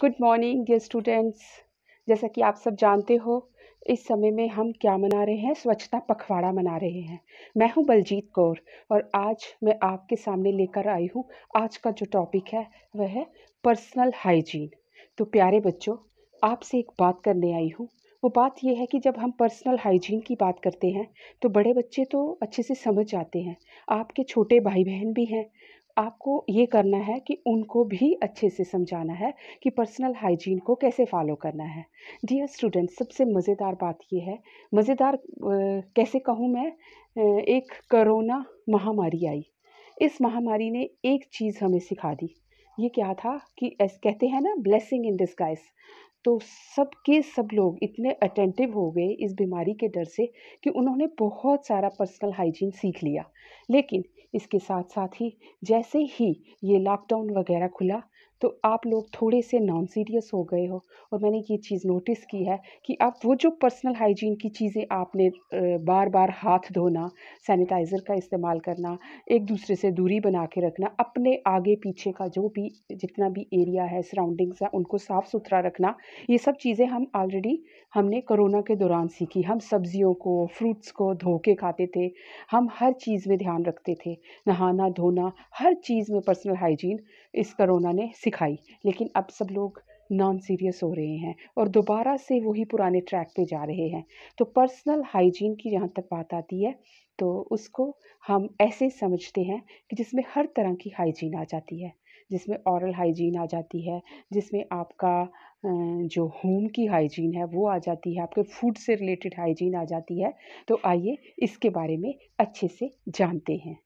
Good morning dear students जैसा कि आप सब जानते हो इस समय में हम क्या मना रहे हैं स्वच्छता पखवाड़ा मना रहे हैं मैं हूं बलजीत कौर और आज मैं आपके सामने लेकर आई हूं आज का जो टॉपिक है वह है पर्सनल हाइजीन तो प्यारे बच्चों आपसे एक बात करने आई हूं वो बात यह है कि जब हम पर्सनल हाइजीन की बात करते हैं तो बड़े बच्चे तो अच्छे से समझ जाते हैं आपके छोटे भाई बहन भी हैं आपको ये करना है कि उनको भी अच्छे से समझाना है कि पर्सनल हाइजीन को कैसे फॉलो करना है डियर स्टूडेंट सबसे मज़ेदार बात ये है मज़ेदार कैसे कहूँ मैं एक करोना महामारी आई इस महामारी ने एक चीज़ हमें सिखा दी ये क्या था कि ऐसे कहते हैं ना ब्लेसिंग इन डिस्गाइज तो सबके सब लोग इतने अटेंटिव हो गए इस बीमारी के डर से कि उन्होंने बहुत सारा पर्सनल हाइजीन सीख लिया लेकिन इसके साथ साथ ही जैसे ही ये लॉकडाउन वगैरह खुला तो आप लोग थोड़े से नॉन सीरियस हो गए हो और मैंने ये चीज़ नोटिस की है कि आप वो जो पर्सनल हाइजीन की चीज़ें आपने बार बार हाथ धोना सैनिटाइज़र का इस्तेमाल करना एक दूसरे से दूरी बना के रखना अपने आगे पीछे का जो भी जितना भी एरिया है सराउंडिंग्स है उनको साफ़ सुथरा रखना ये सब चीज़ें हम ऑलरेडी हमने कोरोना के दौरान सीखी हम सब्जियों को फ्रूट्स को धो के खाते थे हम हर चीज़ में ध्यान रखते थे नहाना धोना हर चीज़ में पर्सनल हाइजीन इस करोना ने सिखाई लेकिन अब सब लोग नॉन सीरियस हो रहे हैं और दोबारा से वही पुराने ट्रैक पे जा रहे हैं तो पर्सनल हाइजीन की जहाँ तक बात आती है तो उसको हम ऐसे समझते हैं कि जिसमें हर तरह की हाइजीन आ जाती है जिसमें औरल हाइजीन आ जाती है जिसमें आपका जो होम की हाइजीन है वो आ जाती है आपके फूड से रिलेटेड हाइजीन आ जाती है तो आइए इसके बारे में अच्छे से जानते हैं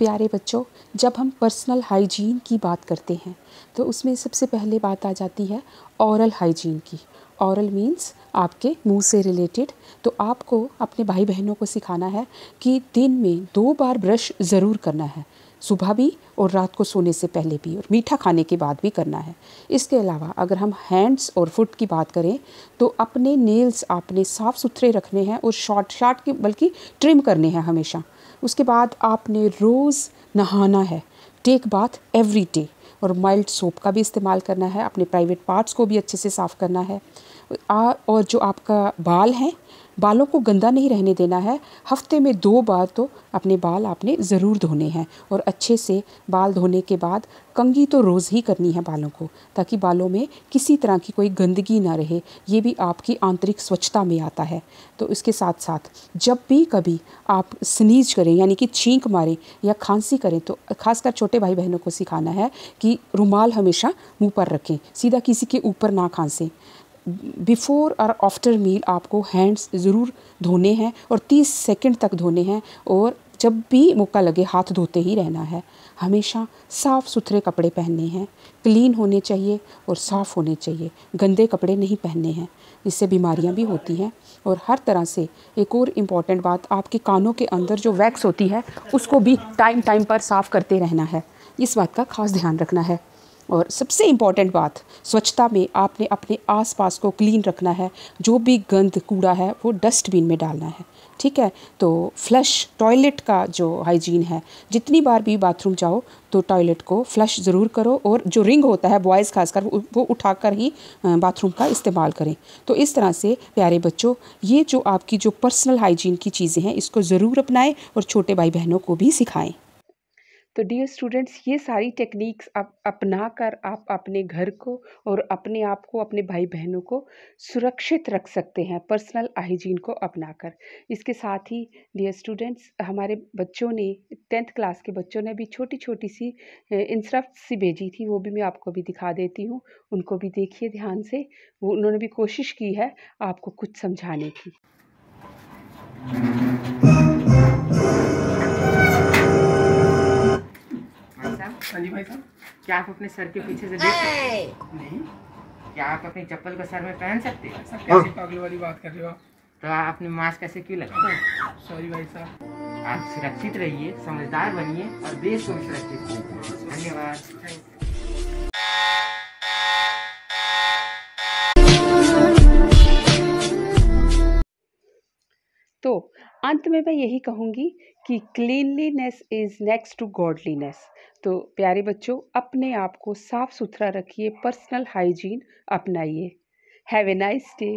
प्यारे बच्चों जब हम पर्सनल हाइजीन की बात करते हैं तो उसमें सबसे पहले बात आ जाती है औरल हाइजीन की औरल मीन्स आपके मुंह से रिलेटेड तो आपको अपने भाई बहनों को सिखाना है कि दिन में दो बार ब्रश ज़रूर करना है सुबह भी और रात को सोने से पहले भी और मीठा खाने के बाद भी करना है इसके अलावा अगर हम हैंड्स और फुट की बात करें तो अपने नेल्स आपने साफ़ सुथरे रखने हैं और शॉर्ट शार्ट के बल्कि ट्रिम करने हैं हमेशा उसके बाद आपने रोज़ नहाना है टेक बाथ एवरी डे और माइल्ड सोप का भी इस्तेमाल करना है अपने प्राइवेट पार्ट्स को भी अच्छे से साफ़ करना है और जो आपका बाल हैं बालों को गंदा नहीं रहने देना है हफ्ते में दो बार तो अपने बाल आपने ज़रूर धोने हैं और अच्छे से बाल धोने के बाद कंगी तो रोज़ ही करनी है बालों को ताकि बालों में किसी तरह की कोई गंदगी ना रहे ये भी आपकी आंतरिक स्वच्छता में आता है तो इसके साथ साथ जब भी कभी आप स्नीज करें यानी कि छींक मारें या खांसी करें तो खासकर छोटे भाई बहनों को सिखाना है कि रुमाल हमेशा मुँह पर रखें सीधा किसी के ऊपर ना खांसें बिफ़ोर और आफ्टर मील आपको हैंड्स ज़रूर धोने हैं और तीस सेकंड तक धोने हैं और जब भी मौका लगे हाथ धोते ही रहना है हमेशा साफ़ सुथरे कपड़े पहनने हैं क्लीन होने चाहिए और साफ़ होने चाहिए गंदे कपड़े नहीं पहनने हैं इससे बीमारियां भी होती हैं और हर तरह से एक और इम्पॉर्टेंट बात आपके कानों के अंदर जो वैक्स होती है उसको भी टाइम टाइम पर साफ़ करते रहना है इस बात का खास ध्यान रखना है और सबसे इम्पॉर्टेंट बात स्वच्छता में आपने अपने आसपास को क्लीन रखना है जो भी गंद कूड़ा है वो डस्टबिन में डालना है ठीक है तो फ्लश टॉयलेट का जो हाइजीन है जितनी बार भी बाथरूम जाओ तो टॉयलेट को फ्लश ज़रूर करो और जो रिंग होता है बॉयज़ खासकर वो उठाकर ही बाथरूम का इस्तेमाल करें तो इस तरह से प्यारे बच्चों ये जो आपकी जो पर्सनल हाइजीन की चीज़ें हैं इसको ज़रूर अपनाएं और छोटे भाई बहनों को भी सिखाएं तो डियर स्टूडेंट्स ये सारी टेक्निक्स आप अपना कर आप अपने घर को और अपने आप को अपने भाई बहनों को सुरक्षित रख सकते हैं पर्सनल हाइजीन को अपना कर इसके साथ ही डियर स्टूडेंट्स हमारे बच्चों ने टेंथ क्लास के बच्चों ने भी छोटी छोटी सी इंस्ट्रक्ट सी भेजी थी वो भी मैं आपको भी दिखा देती हूँ उनको भी देखिए ध्यान से वो उन्होंने भी कोशिश की है आपको कुछ समझाने की संजीव हाँ भाई साहब क्या आप अपने सर के पीछे से देख सकते नहीं क्या आप अपनी चप्पल को सर में पहन सकते हैं हाँ। पागल वाली बात कर रहे हो तो आप अपने मास्क कैसे क्यों लगा सॉरी भाई साहब आप सुरक्षित रहिए समझदार बनिए और देश को भी सुरक्षित धन्यवाद अंत में मैं यही कहूँगी कि cleanliness is next to godliness तो प्यारे बच्चों अपने आप को साफ़ सुथरा रखिए पर्सनल हाइजीन अपनाइए हैव ए नाइस डे